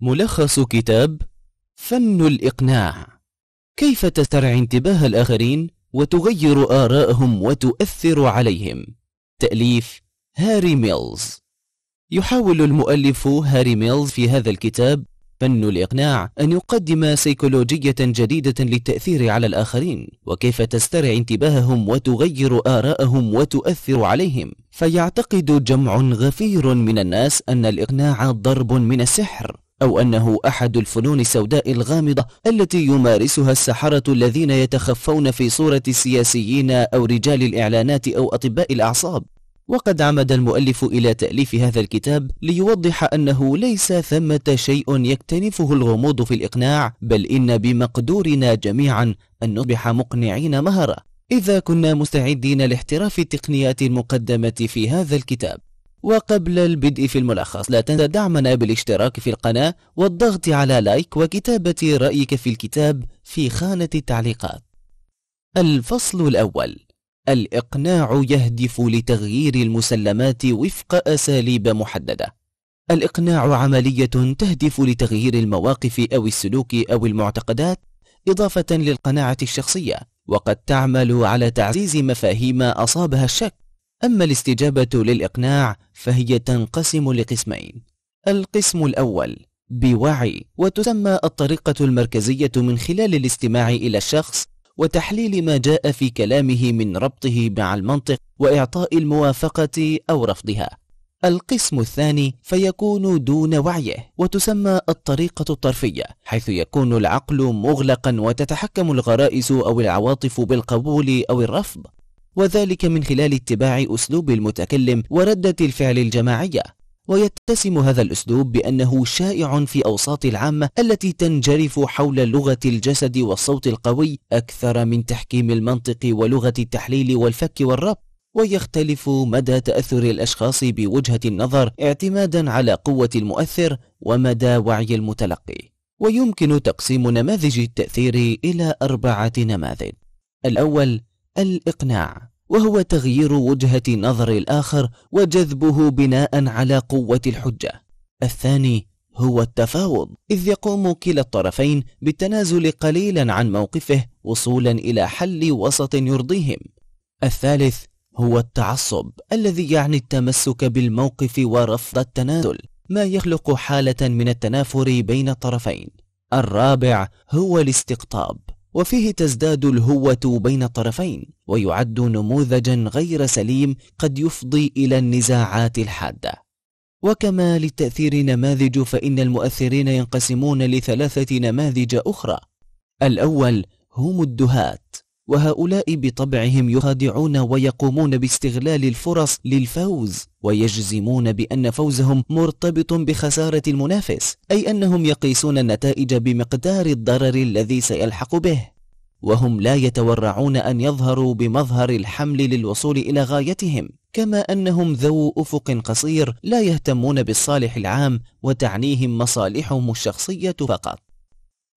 ملخص كتاب فن الإقناع كيف تسترع انتباه الآخرين وتغير آراءهم وتؤثر عليهم تأليف هاري ميلز يحاول المؤلف هاري ميلز في هذا الكتاب فن الإقناع أن يقدم سيكولوجية جديدة للتأثير على الآخرين وكيف تسترع انتباههم وتغير آراءهم وتؤثر عليهم فيعتقد جمع غفير من الناس أن الإقناع ضرب من السحر أو أنه أحد الفنون السوداء الغامضة التي يمارسها السحرة الذين يتخفون في صورة السياسيين أو رجال الإعلانات أو أطباء الأعصاب وقد عمد المؤلف إلى تأليف هذا الكتاب ليوضح أنه ليس ثمة شيء يكتنفه الغموض في الإقناع بل إن بمقدورنا جميعا أن نصبح مقنعين مهرة إذا كنا مستعدين لاحتراف التقنيات المقدمة في هذا الكتاب وقبل البدء في الملخص لا تنسى دعمنا بالاشتراك في القناة والضغط على لايك وكتابة رأيك في الكتاب في خانة التعليقات الفصل الأول الإقناع يهدف لتغيير المسلمات وفق أساليب محددة الإقناع عملية تهدف لتغيير المواقف أو السلوك أو المعتقدات إضافة للقناعة الشخصية وقد تعمل على تعزيز مفاهيم أصابها الشك أما الاستجابة للإقناع فهي تنقسم لقسمين القسم الأول بوعي وتسمى الطريقة المركزية من خلال الاستماع إلى الشخص وتحليل ما جاء في كلامه من ربطه مع المنطق وإعطاء الموافقة أو رفضها القسم الثاني فيكون دون وعيه وتسمى الطريقة الطرفية حيث يكون العقل مغلقا وتتحكم الغرائز أو العواطف بالقبول أو الرفض وذلك من خلال اتباع أسلوب المتكلم وردة الفعل الجماعية ويتسم هذا الأسلوب بأنه شائع في أوساط العامة التي تنجرف حول لغة الجسد والصوت القوي أكثر من تحكيم المنطق ولغة التحليل والفك والربط ويختلف مدى تأثر الأشخاص بوجهة النظر اعتمادا على قوة المؤثر ومدى وعي المتلقي ويمكن تقسيم نماذج التأثير إلى أربعة نماذج الأول الإقناع وهو تغيير وجهة نظر الآخر وجذبه بناء على قوة الحجة الثاني هو التفاوض إذ يقوم كلا الطرفين بالتنازل قليلا عن موقفه وصولا إلى حل وسط يرضيهم الثالث هو التعصب الذي يعني التمسك بالموقف ورفض التنازل ما يخلق حالة من التنافر بين الطرفين الرابع هو الاستقطاب وفيه تزداد الهوة بين الطرفين ويعد نموذجا غير سليم قد يفضي إلى النزاعات الحادة وكما للتأثير نماذج فإن المؤثرين ينقسمون لثلاثة نماذج أخرى الأول هم الدهات وهؤلاء بطبعهم يخادعون ويقومون باستغلال الفرص للفوز ويجزمون بأن فوزهم مرتبط بخسارة المنافس أي أنهم يقيسون النتائج بمقدار الضرر الذي سيلحق به وهم لا يتورعون أن يظهروا بمظهر الحمل للوصول إلى غايتهم كما أنهم ذو أفق قصير لا يهتمون بالصالح العام وتعنيهم مصالحهم الشخصية فقط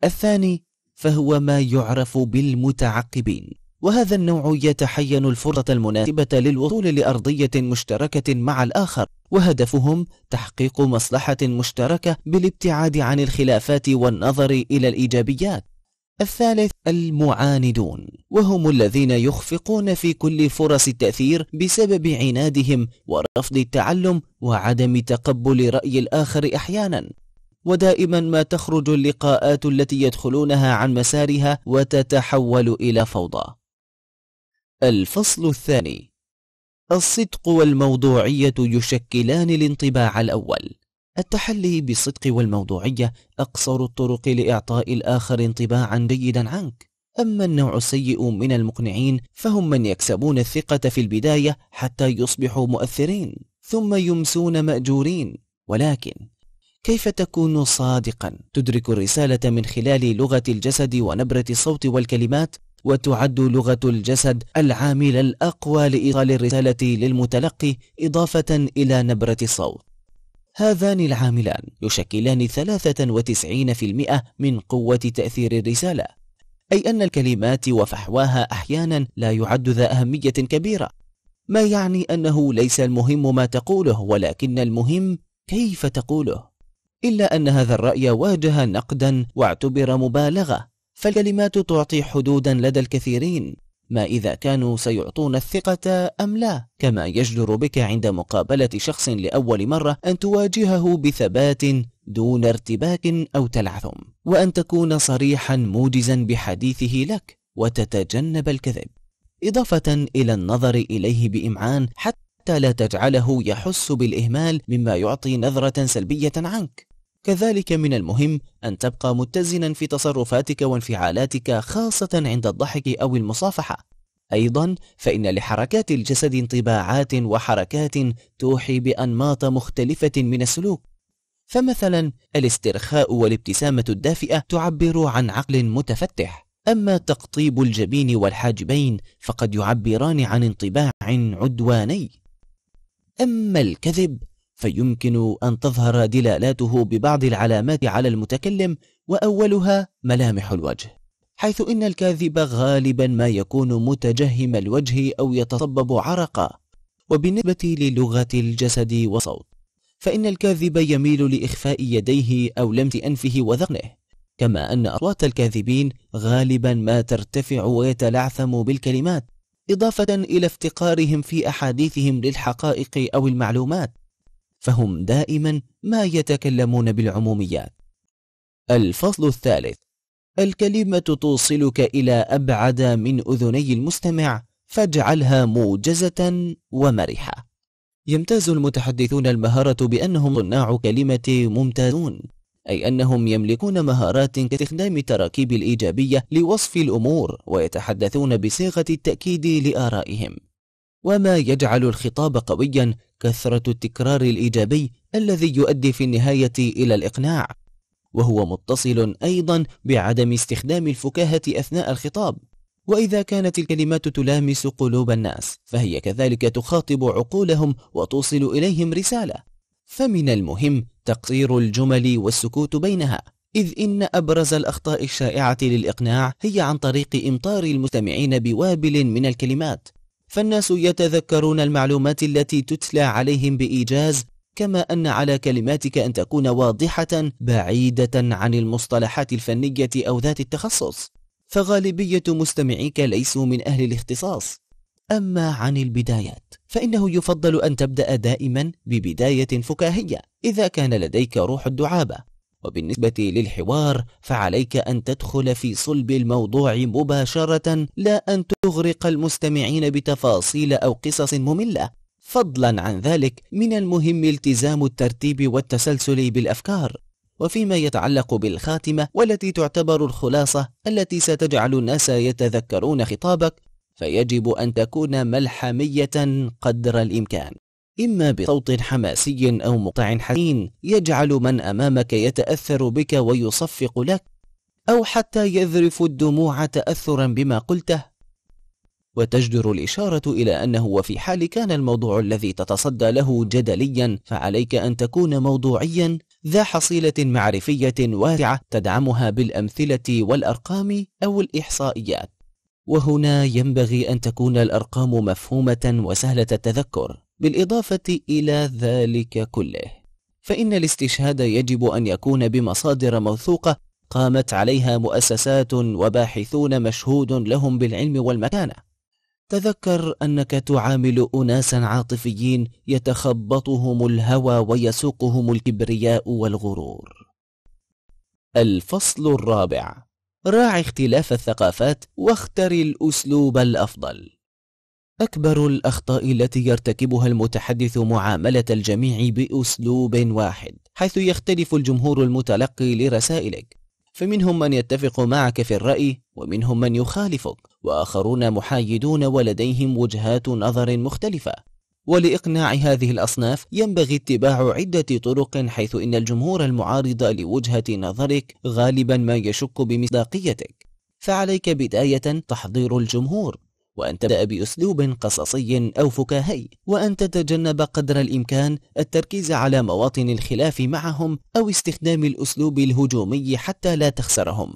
الثاني فهو ما يعرف بالمتعقبين وهذا النوع يتحين الفرصة المناسبة للوصول لأرضية مشتركة مع الآخر وهدفهم تحقيق مصلحة مشتركة بالابتعاد عن الخلافات والنظر إلى الإيجابيات الثالث المعاندون وهم الذين يخفقون في كل فرص التأثير بسبب عنادهم ورفض التعلم وعدم تقبل رأي الآخر أحيانا ودائما ما تخرج اللقاءات التي يدخلونها عن مسارها وتتحول إلى فوضى الفصل الثاني الصدق والموضوعية يشكلان الانطباع الأول التحلي بالصدق والموضوعية أقصر الطرق لإعطاء الآخر انطباعا جيدا عنك أما النوع السيء من المقنعين فهم من يكسبون الثقة في البداية حتى يصبحوا مؤثرين ثم يمسون مأجورين ولكن كيف تكون صادقا تدرك الرسالة من خلال لغة الجسد ونبرة الصوت والكلمات وتعد لغة الجسد العامل الأقوى لإيصال الرسالة للمتلقي إضافة إلى نبرة الصوت هذان العاملان يشكلان 93% من قوة تأثير الرسالة أي أن الكلمات وفحواها أحيانا لا يعد ذا أهمية كبيرة ما يعني أنه ليس المهم ما تقوله ولكن المهم كيف تقوله إلا أن هذا الرأي واجه نقدا واعتبر مبالغة فالكلمات تعطي حدودا لدى الكثيرين ما إذا كانوا سيعطون الثقة أم لا كما يجدر بك عند مقابلة شخص لأول مرة أن تواجهه بثبات دون ارتباك أو تلعثم وأن تكون صريحا موجزا بحديثه لك وتتجنب الكذب إضافة إلى النظر إليه بإمعان حتى لا تجعله يحس بالإهمال مما يعطي نظرة سلبية عنك كذلك من المهم أن تبقى متزنا في تصرفاتك وانفعالاتك خاصة عند الضحك أو المصافحة أيضا فإن لحركات الجسد انطباعات وحركات توحي بأنماط مختلفة من السلوك فمثلا الاسترخاء والابتسامة الدافئة تعبر عن عقل متفتح أما تقطيب الجبين والحاجبين فقد يعبران عن انطباع عدواني أما الكذب فيمكن أن تظهر دلالاته ببعض العلامات على المتكلم وأولها ملامح الوجه حيث إن الكاذب غالبا ما يكون متجهم الوجه أو يتصبب عرقا وبالنسبة للغة الجسد وصوت فإن الكاذب يميل لإخفاء يديه أو لمس أنفه وذقنه كما أن أصوات الكاذبين غالبا ما ترتفع ويتلعثم بالكلمات إضافة إلى افتقارهم في أحاديثهم للحقائق أو المعلومات فهم دائما ما يتكلمون بالعموميات الفصل الثالث الكلمة توصلك إلى أبعد من أذني المستمع فاجعلها موجزة ومرحة يمتاز المتحدثون المهارة بأنهم صناع كلمة ممتازون أي أنهم يملكون مهارات كاستخدام التراكيب الإيجابية لوصف الأمور ويتحدثون بصيغة التأكيد لآرائهم وما يجعل الخطاب قويا كثرة التكرار الإيجابي الذي يؤدي في النهاية إلى الإقناع وهو متصل أيضا بعدم استخدام الفكاهة أثناء الخطاب وإذا كانت الكلمات تلامس قلوب الناس فهي كذلك تخاطب عقولهم وتوصل إليهم رسالة فمن المهم تقصير الجمل والسكوت بينها إذ إن أبرز الأخطاء الشائعة للإقناع هي عن طريق إمطار المستمعين بوابل من الكلمات فالناس يتذكرون المعلومات التي تتلى عليهم بإيجاز كما أن على كلماتك أن تكون واضحة بعيدة عن المصطلحات الفنية أو ذات التخصص فغالبية مستمعيك ليسوا من أهل الاختصاص أما عن البدايات فإنه يفضل أن تبدأ دائما ببداية فكاهية إذا كان لديك روح الدعابة وبالنسبة للحوار فعليك أن تدخل في صلب الموضوع مباشرة لا أن تغرق المستمعين بتفاصيل أو قصص مملة فضلا عن ذلك من المهم التزام الترتيب والتسلسل بالأفكار وفيما يتعلق بالخاتمة والتي تعتبر الخلاصة التي ستجعل الناس يتذكرون خطابك فيجب أن تكون ملحمية قدر الإمكان إما بصوت حماسي أو مقطع حزين يجعل من أمامك يتأثر بك ويصفق لك أو حتى يذرف الدموع تأثرا بما قلته وتجدر الإشارة إلى أنه وفي حال كان الموضوع الذي تتصدى له جدليا فعليك أن تكون موضوعيا ذا حصيلة معرفية واسعة تدعمها بالأمثلة والأرقام أو الإحصائيات وهنا ينبغي أن تكون الأرقام مفهومة وسهلة التذكر بالإضافة إلى ذلك كله فإن الاستشهاد يجب أن يكون بمصادر موثوقة قامت عليها مؤسسات وباحثون مشهود لهم بالعلم والمكانة تذكر أنك تعامل أناسا عاطفيين يتخبطهم الهوى ويسوقهم الكبرياء والغرور الفصل الرابع راع اختلاف الثقافات واختر الأسلوب الأفضل أكبر الأخطاء التي يرتكبها المتحدث معاملة الجميع بأسلوب واحد حيث يختلف الجمهور المتلقي لرسائلك فمنهم من يتفق معك في الرأي ومنهم من يخالفك وآخرون محايدون ولديهم وجهات نظر مختلفة ولإقناع هذه الأصناف ينبغي اتباع عدة طرق حيث إن الجمهور المعارض لوجهة نظرك غالبا ما يشك بمصداقيتك فعليك بداية تحضير الجمهور وأن تبدأ بأسلوب قصصي أو فكاهي وأن تتجنب قدر الإمكان التركيز على مواطن الخلاف معهم أو استخدام الأسلوب الهجومي حتى لا تخسرهم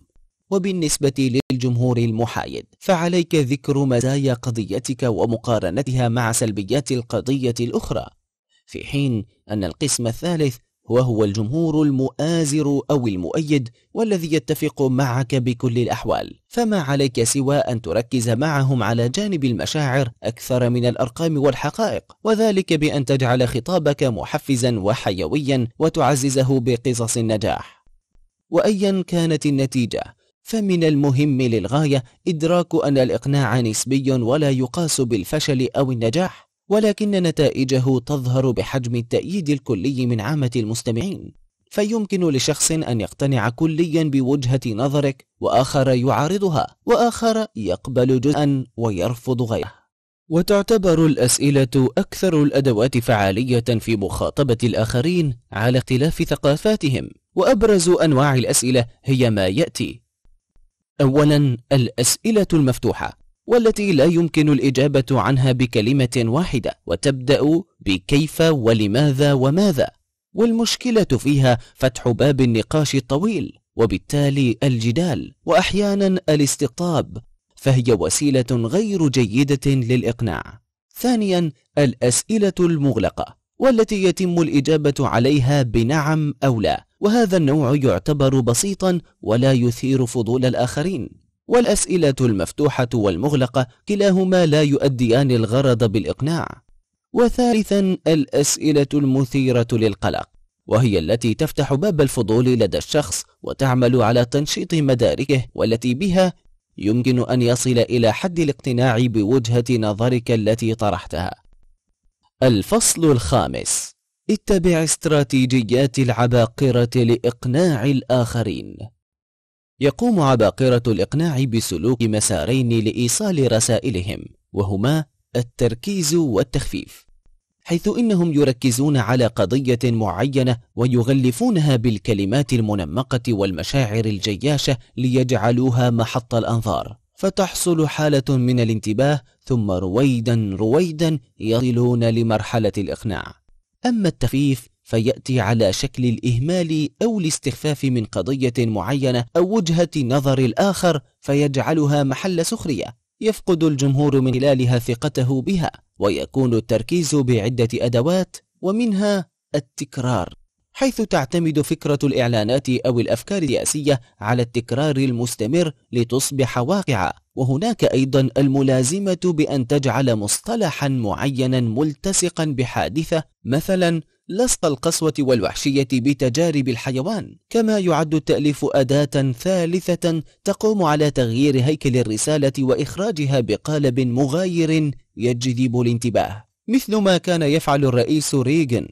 وبالنسبة للجمهور المحايد فعليك ذكر مزايا قضيتك ومقارنتها مع سلبيات القضية الأخرى في حين أن القسم الثالث وهو الجمهور المؤازر أو المؤيد والذي يتفق معك بكل الأحوال فما عليك سوى أن تركز معهم على جانب المشاعر أكثر من الأرقام والحقائق وذلك بأن تجعل خطابك محفزا وحيويا وتعززه بقصص النجاح وأيا كانت النتيجة فمن المهم للغاية إدراك أن الإقناع نسبي ولا يقاس بالفشل أو النجاح ولكن نتائجه تظهر بحجم التأييد الكلي من عامة المستمعين فيمكن لشخص أن يقتنع كليا بوجهة نظرك وآخر يعارضها وآخر يقبل جزءا ويرفض غيره وتعتبر الأسئلة أكثر الأدوات فعالية في مخاطبة الآخرين على اختلاف ثقافاتهم وأبرز أنواع الأسئلة هي ما يأتي أولا الأسئلة المفتوحة والتي لا يمكن الإجابة عنها بكلمة واحدة وتبدأ بكيف ولماذا وماذا والمشكلة فيها فتح باب النقاش الطويل وبالتالي الجدال وأحيانا الاستقطاب فهي وسيلة غير جيدة للإقناع ثانيا الأسئلة المغلقة والتي يتم الإجابة عليها بنعم أو لا وهذا النوع يعتبر بسيطا ولا يثير فضول الآخرين والأسئلة المفتوحة والمغلقة كلاهما لا يؤديان الغرض بالإقناع وثالثا الأسئلة المثيرة للقلق وهي التي تفتح باب الفضول لدى الشخص وتعمل على تنشيط مداركه والتي بها يمكن أن يصل إلى حد الاقتناع بوجهة نظرك التي طرحتها الفصل الخامس اتبع استراتيجيات العباقرة لإقناع الآخرين يقوم عباقرة الإقناع بسلوك مسارين لإيصال رسائلهم وهما التركيز والتخفيف حيث إنهم يركزون على قضية معينة ويغلفونها بالكلمات المنمقة والمشاعر الجياشة ليجعلوها محط الأنظار فتحصل حالة من الانتباه ثم رويدا رويدا يصلون لمرحلة الإقناع أما التخفيف فيأتي على شكل الإهمال أو الاستخفاف من قضية معينة أو وجهة نظر الآخر فيجعلها محل سخرية يفقد الجمهور من خلالها ثقته بها ويكون التركيز بعدة أدوات ومنها التكرار حيث تعتمد فكرة الإعلانات أو الأفكار السياسية على التكرار المستمر لتصبح واقعة وهناك أيضا الملازمة بأن تجعل مصطلحا معينا ملتصقا بحادثة مثلا لصق القسوة والوحشية بتجارب الحيوان كما يعد التأليف أداة ثالثة تقوم على تغيير هيكل الرسالة وإخراجها بقالب مغاير يجذب الانتباه مثل ما كان يفعل الرئيس ريغن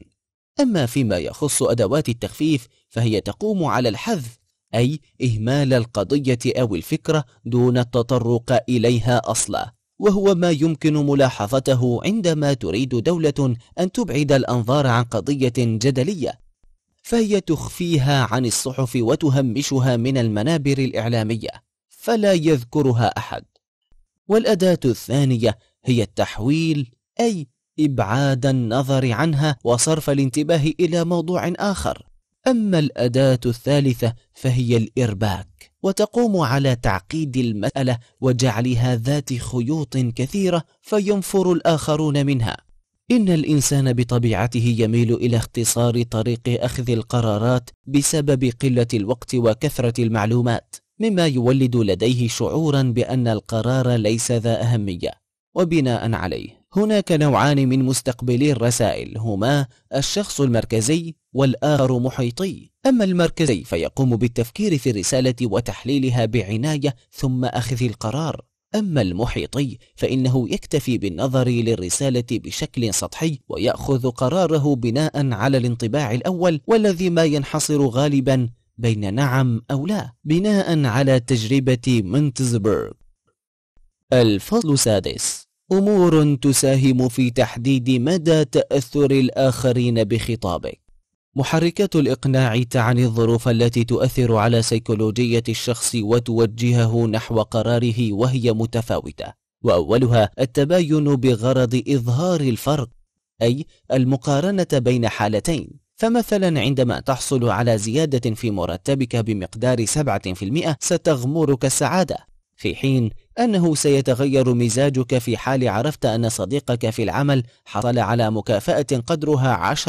أما فيما يخص أدوات التخفيف فهي تقوم على الحذف أي إهمال القضية أو الفكرة دون التطرق إليها أصلا وهو ما يمكن ملاحظته عندما تريد دولة أن تبعد الأنظار عن قضية جدلية فهي تخفيها عن الصحف وتهمشها من المنابر الإعلامية فلا يذكرها أحد والأداة الثانية هي التحويل أي إبعاد النظر عنها وصرف الانتباه إلى موضوع آخر أما الأداة الثالثة فهي الإرباك وتقوم على تعقيد المسألة وجعلها ذات خيوط كثيرة فينفر الآخرون منها إن الإنسان بطبيعته يميل إلى اختصار طريق أخذ القرارات بسبب قلة الوقت وكثرة المعلومات مما يولد لديه شعورا بأن القرار ليس ذا أهمية وبناء عليه هناك نوعان من مستقبلي الرسائل هما الشخص المركزي والآخر محيطي أما المركزي فيقوم بالتفكير في الرسالة وتحليلها بعناية ثم أخذ القرار أما المحيطي فإنه يكتفي بالنظر للرسالة بشكل سطحي ويأخذ قراره بناء على الانطباع الأول والذي ما ينحصر غالبا بين نعم أو لا بناء على تجربة منتزبرغ الفصل السادس أمور تساهم في تحديد مدى تأثر الآخرين بخطابك محركات الإقناع تعني الظروف التي تؤثر على سيكولوجية الشخص وتوجهه نحو قراره وهي متفاوتة وأولها التباين بغرض إظهار الفرق أي المقارنة بين حالتين فمثلا عندما تحصل على زيادة في مرتبك بمقدار 7% ستغمرك السعادة في حين أنه سيتغير مزاجك في حال عرفت أن صديقك في العمل حصل على مكافأة قدرها 10%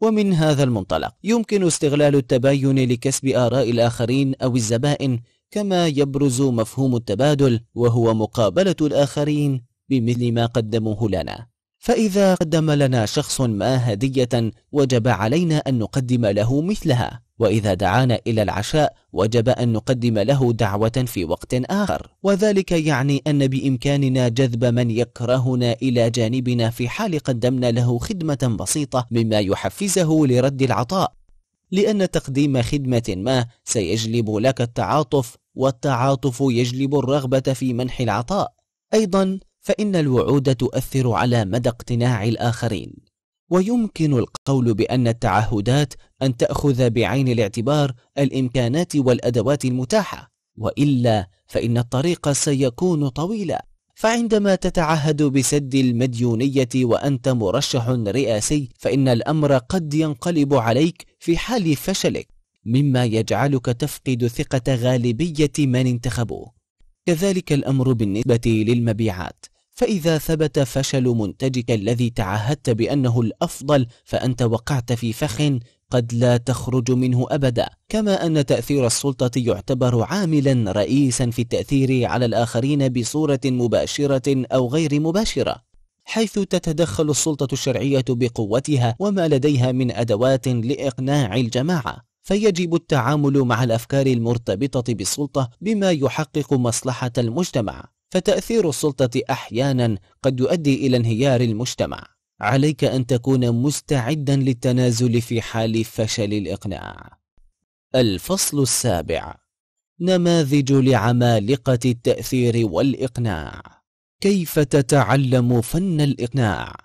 ومن هذا المنطلق يمكن استغلال التباين لكسب آراء الآخرين أو الزبائن كما يبرز مفهوم التبادل وهو مقابلة الآخرين بمثل ما قدموه لنا فإذا قدم لنا شخص ما هدية وجب علينا أن نقدم له مثلها وإذا دعانا إلى العشاء وجب أن نقدم له دعوة في وقت آخر وذلك يعني أن بإمكاننا جذب من يكرهنا إلى جانبنا في حال قدمنا له خدمة بسيطة مما يحفزه لرد العطاء لأن تقديم خدمة ما سيجلب لك التعاطف والتعاطف يجلب الرغبة في منح العطاء أيضا فإن الوعود تؤثر على مدى اقتناع الآخرين ويمكن القول بأن التعهدات أن تأخذ بعين الاعتبار الإمكانات والأدوات المتاحة وإلا فإن الطريق سيكون طويلا فعندما تتعهد بسد المديونية وأنت مرشح رئاسي فإن الأمر قد ينقلب عليك في حال فشلك مما يجعلك تفقد ثقة غالبية من انتخبوه كذلك الأمر بالنسبة للمبيعات فإذا ثبت فشل منتجك الذي تعهدت بأنه الأفضل فأنت وقعت في فخ قد لا تخرج منه أبدا كما أن تأثير السلطة يعتبر عاملا رئيسا في التأثير على الآخرين بصورة مباشرة أو غير مباشرة حيث تتدخل السلطة الشرعية بقوتها وما لديها من أدوات لإقناع الجماعة فيجب التعامل مع الأفكار المرتبطة بالسلطة بما يحقق مصلحة المجتمع فتأثير السلطة أحيانا قد يؤدي إلى انهيار المجتمع عليك أن تكون مستعدا للتنازل في حال فشل الإقناع الفصل السابع نماذج لعمالقة التأثير والإقناع كيف تتعلم فن الإقناع؟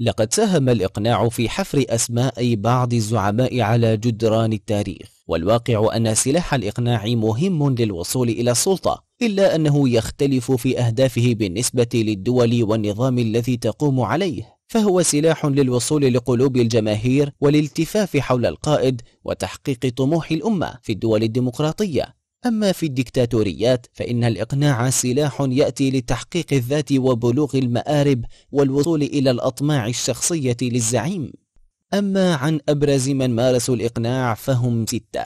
لقد ساهم الإقناع في حفر أسماء بعض الزعماء على جدران التاريخ والواقع أن سلاح الإقناع مهم للوصول إلى السلطة إلا أنه يختلف في أهدافه بالنسبة للدول والنظام الذي تقوم عليه فهو سلاح للوصول لقلوب الجماهير والالتفاف حول القائد وتحقيق طموح الأمة في الدول الديمقراطية أما في الدكتاتوريات فإن الإقناع سلاح يأتي لتحقيق الذات وبلوغ المآرب والوصول إلى الأطماع الشخصية للزعيم أما عن أبرز من مارسوا الإقناع فهم ستة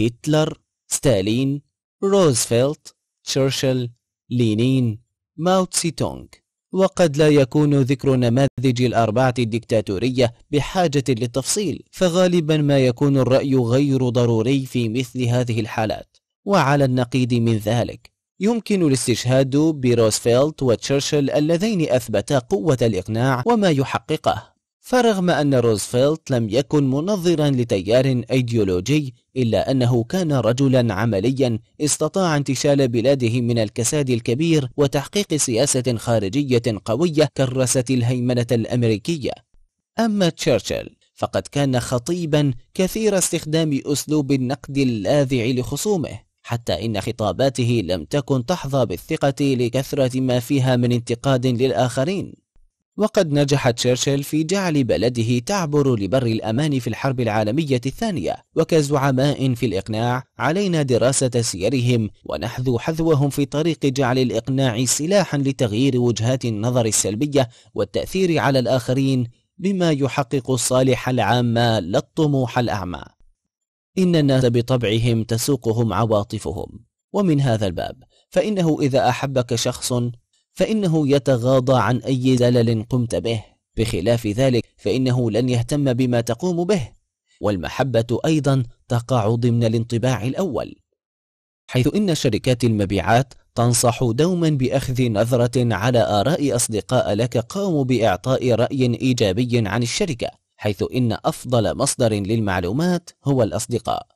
هتلر، ستالين، روزفلت، تشرشل، لينين، ماو تسي تونغ وقد لا يكون ذكر نماذج الأربعة الدكتاتورية بحاجة للتفصيل فغالبا ما يكون الرأي غير ضروري في مثل هذه الحالات وعلى النقيض من ذلك يمكن الاستشهاد بروزفلت وتشرشل اللذين أثبتا قوة الإقناع وما يحققه فرغم أن روزفلت لم يكن منظرا لتيار أيديولوجي إلا أنه كان رجلا عمليا استطاع انتشال بلاده من الكساد الكبير وتحقيق سياسة خارجية قوية كرست الهيمنة الأمريكية أما تشرشل فقد كان خطيبا كثير استخدام أسلوب النقد اللاذع لخصومه حتى إن خطاباته لم تكن تحظى بالثقة لكثرة ما فيها من انتقاد للآخرين وقد نجح تشرشل في جعل بلده تعبر لبر الأمان في الحرب العالمية الثانية وكزعماء في الإقناع علينا دراسة سيرهم ونحذو حذوهم في طريق جعل الإقناع سلاحا لتغيير وجهات النظر السلبية والتأثير على الآخرين بما يحقق الصالح العام لا الطموح الأعمى إن الناس بطبعهم تسوقهم عواطفهم ومن هذا الباب فإنه إذا أحبك شخص فإنه يتغاضى عن أي زلل قمت به بخلاف ذلك فإنه لن يهتم بما تقوم به والمحبة أيضا تقع ضمن الانطباع الأول حيث إن شركات المبيعات تنصح دوما بأخذ نظرة على آراء أصدقاء لك قاموا بإعطاء رأي إيجابي عن الشركة حيث إن أفضل مصدر للمعلومات هو الأصدقاء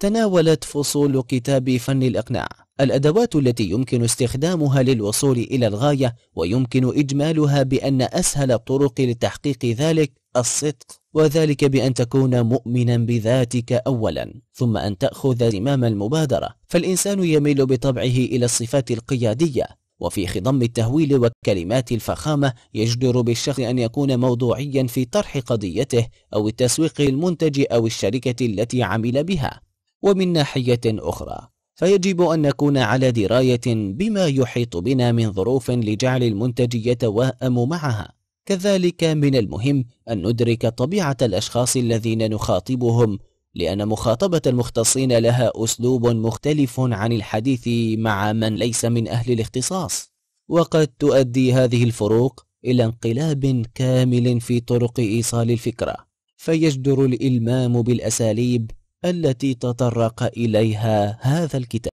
تناولت فصول كتاب فن الإقناع الأدوات التي يمكن استخدامها للوصول إلى الغاية ويمكن إجمالها بأن أسهل الطرق لتحقيق ذلك الصدق وذلك بأن تكون مؤمنا بذاتك أولا ثم أن تأخذ زمام المبادرة فالإنسان يميل بطبعه إلى الصفات القيادية وفي خضم التهويل وكلمات الفخامة يجدر بالشخص أن يكون موضوعيا في طرح قضيته أو التسويق للمنتج أو الشركة التي عمل بها ومن ناحية أخرى فيجب أن نكون على دراية بما يحيط بنا من ظروف لجعل المنتج يتواءم معها كذلك من المهم أن ندرك طبيعة الأشخاص الذين نخاطبهم لأن مخاطبة المختصين لها أسلوب مختلف عن الحديث مع من ليس من أهل الاختصاص وقد تؤدي هذه الفروق إلى انقلاب كامل في طرق إيصال الفكرة فيجدر الإلمام بالأساليب التي تطرق إليها هذا الكتاب